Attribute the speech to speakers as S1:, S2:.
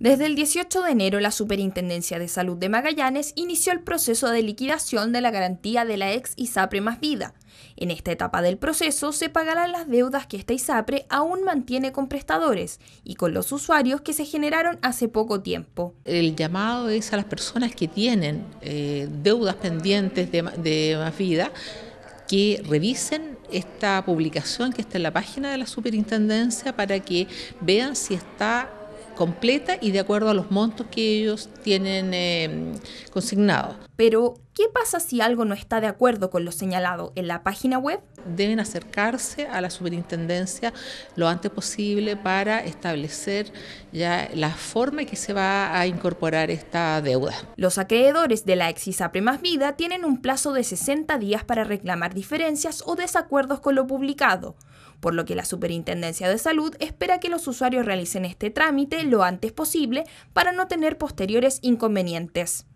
S1: Desde el 18 de enero, la Superintendencia de Salud de Magallanes inició el proceso de liquidación de la garantía de la ex ISAPRE más vida. En esta etapa del proceso se pagarán las deudas que esta ISAPRE aún mantiene con prestadores y con los usuarios que se generaron hace poco tiempo. El llamado es a las personas que tienen
S2: eh, deudas pendientes de, de más vida que revisen esta publicación que está en la página de la superintendencia para que vean si está completa y de acuerdo a los montos que ellos tienen eh, consignados. Pero, ¿qué pasa si algo no está de acuerdo con lo señalado en la página web? Deben acercarse a la superintendencia lo antes posible para establecer ya
S1: la forma en que se va a incorporar esta deuda. Los acreedores de la Exisa Más Vida tienen un plazo de 60 días para reclamar diferencias o desacuerdos con lo publicado por lo que la Superintendencia de Salud espera que los usuarios realicen este trámite lo antes posible para no tener posteriores inconvenientes.